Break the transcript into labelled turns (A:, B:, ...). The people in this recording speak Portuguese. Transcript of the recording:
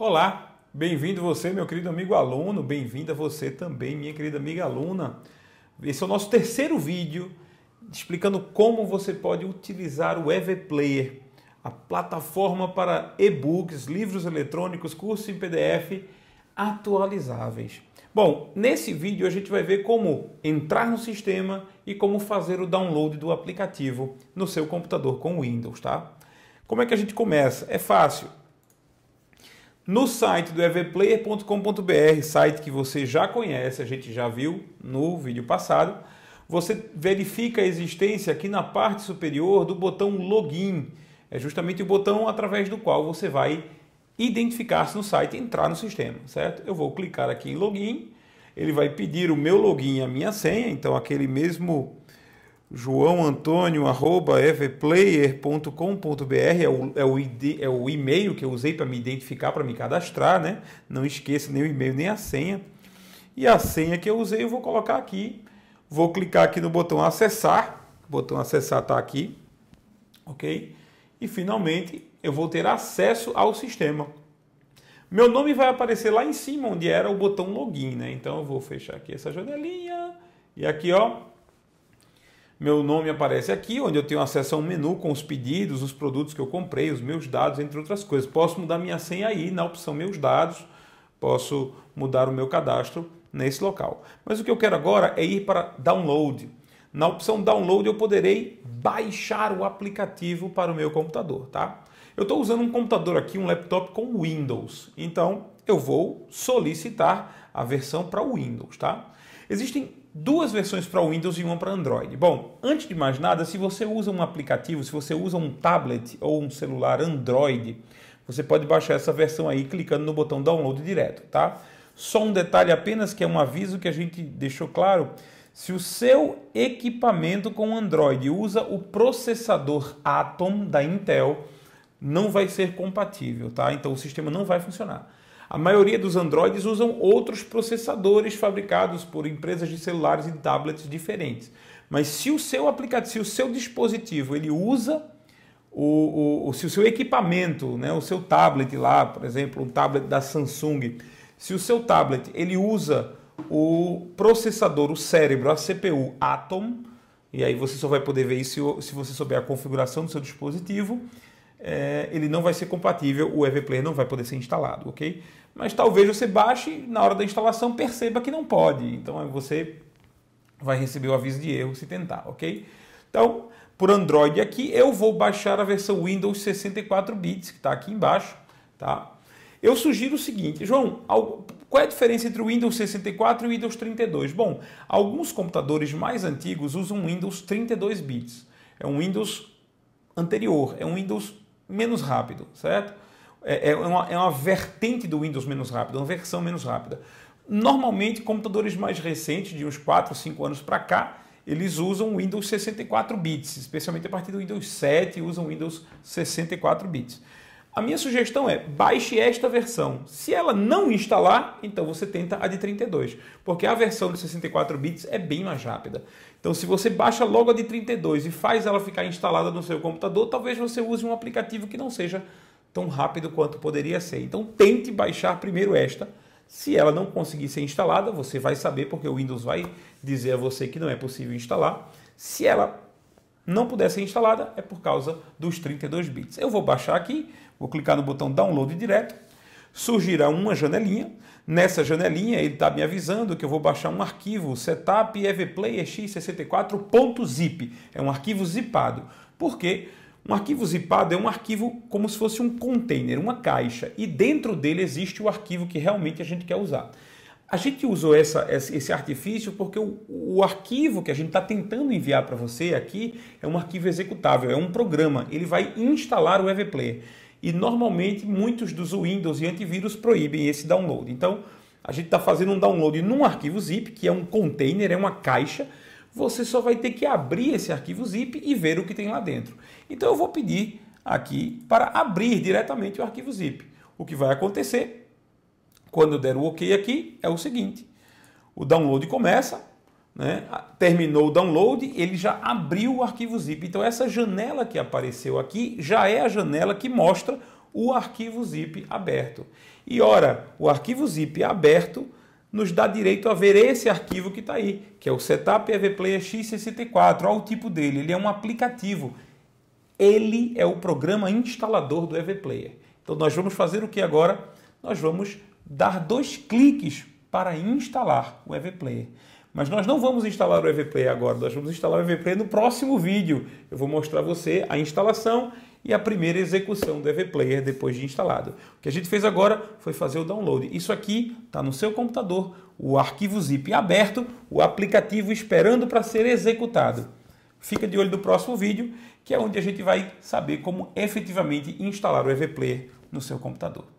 A: Olá, bem-vindo você, meu querido amigo aluno, bem-vinda você também, minha querida amiga aluna. Esse é o nosso terceiro vídeo explicando como você pode utilizar o EVPlayer, a plataforma para e-books, livros eletrônicos, cursos em PDF atualizáveis. Bom, nesse vídeo a gente vai ver como entrar no sistema e como fazer o download do aplicativo no seu computador com Windows, tá? Como é que a gente começa? É fácil no site do evplayer.com.br, site que você já conhece, a gente já viu no vídeo passado, você verifica a existência aqui na parte superior do botão login. É justamente o botão através do qual você vai identificar-se no site, entrar no sistema, certo? Eu vou clicar aqui em login, ele vai pedir o meu login e a minha senha, então aquele mesmo joãoantônio.evplayer.com.br é o, é, o é o e-mail que eu usei para me identificar, para me cadastrar, né? Não esqueça nem o e-mail nem a senha. E a senha que eu usei eu vou colocar aqui. Vou clicar aqui no botão acessar. O botão acessar está aqui. Ok? E finalmente eu vou ter acesso ao sistema. Meu nome vai aparecer lá em cima, onde era o botão login, né? Então eu vou fechar aqui essa janelinha. E aqui, ó, meu nome aparece aqui, onde eu tenho acesso a um menu com os pedidos, os produtos que eu comprei, os meus dados, entre outras coisas. Posso mudar minha senha aí na opção Meus Dados, posso mudar o meu cadastro nesse local. Mas o que eu quero agora é ir para Download. Na opção Download eu poderei baixar o aplicativo para o meu computador, tá? Eu estou usando um computador aqui, um laptop com Windows, então eu vou solicitar a versão para Windows, tá? Existem duas versões para Windows e uma para Android. Bom, antes de mais nada, se você usa um aplicativo, se você usa um tablet ou um celular Android, você pode baixar essa versão aí clicando no botão download direto, tá? Só um detalhe apenas que é um aviso que a gente deixou claro, se o seu equipamento com Android usa o processador Atom da Intel, não vai ser compatível, tá? Então o sistema não vai funcionar. A maioria dos Androids usam outros processadores fabricados por empresas de celulares e tablets diferentes. Mas se o seu aplicativo, se o seu dispositivo ele usa o, o, se o seu equipamento, né, o seu tablet lá, por exemplo, um tablet da Samsung, se o seu tablet ele usa o processador, o cérebro, a CPU Atom, e aí você só vai poder ver isso se você souber a configuração do seu dispositivo é, ele não vai ser compatível, o EVPlayer não vai poder ser instalado, ok? Mas talvez você baixe e na hora da instalação perceba que não pode, então você vai receber o aviso de erro se tentar, ok? Então, por Android aqui, eu vou baixar a versão Windows 64 bits, que está aqui embaixo, tá? Eu sugiro o seguinte, João, qual é a diferença entre o Windows 64 e o Windows 32? Bom, alguns computadores mais antigos usam Windows 32 bits. É um Windows anterior, é um Windows menos rápido, certo? É, é, uma, é uma vertente do Windows menos rápido, uma versão menos rápida. Normalmente, computadores mais recentes, de uns 4, 5 anos para cá, eles usam Windows 64 bits, especialmente a partir do Windows 7 usam Windows 64 bits. A minha sugestão é baixe esta versão. Se ela não instalar, então você tenta a de 32, porque a versão de 64 bits é bem mais rápida. Então, se você baixa logo a de 32 e faz ela ficar instalada no seu computador, talvez você use um aplicativo que não seja tão rápido quanto poderia ser. Então, tente baixar primeiro esta. Se ela não conseguir ser instalada, você vai saber porque o Windows vai dizer a você que não é possível instalar. Se ela não puder ser instalada é por causa dos 32 bits. Eu vou baixar aqui, vou clicar no botão download direto, surgirá uma janelinha. Nessa janelinha ele está me avisando que eu vou baixar um arquivo setup evplayer64.zip. É um arquivo zipado. Por quê? Um arquivo zipado é um arquivo como se fosse um container, uma caixa, e dentro dele existe o arquivo que realmente a gente quer usar. A gente usou essa, esse artifício porque o, o arquivo que a gente está tentando enviar para você aqui é um arquivo executável, é um programa. Ele vai instalar o EVPlayer. E normalmente muitos dos Windows e antivírus proíbem esse download. Então a gente está fazendo um download num arquivo zip, que é um container, é uma caixa. Você só vai ter que abrir esse arquivo zip e ver o que tem lá dentro. Então eu vou pedir aqui para abrir diretamente o arquivo zip. O que vai acontecer quando eu der o OK aqui, é o seguinte: o download começa, né? terminou o download, ele já abriu o arquivo zip. Então, essa janela que apareceu aqui já é a janela que mostra o arquivo zip aberto. E ora, o arquivo zip aberto nos dá direito a ver esse arquivo que está aí, que é o Setup EVPlayer X64. Olha o tipo dele, ele é um aplicativo. Ele é o programa instalador do EVPlayer. Então nós vamos fazer o que agora? Nós vamos dar dois cliques para instalar o EV Player. Mas nós não vamos instalar o EV Player agora, nós vamos instalar o EV Player no próximo vídeo. Eu vou mostrar a você a instalação e a primeira execução do EV Player depois de instalado. O que a gente fez agora foi fazer o download. Isso aqui está no seu computador, o arquivo zip aberto, o aplicativo esperando para ser executado. Fica de olho no próximo vídeo, que é onde a gente vai saber como efetivamente instalar o EV Player no seu computador.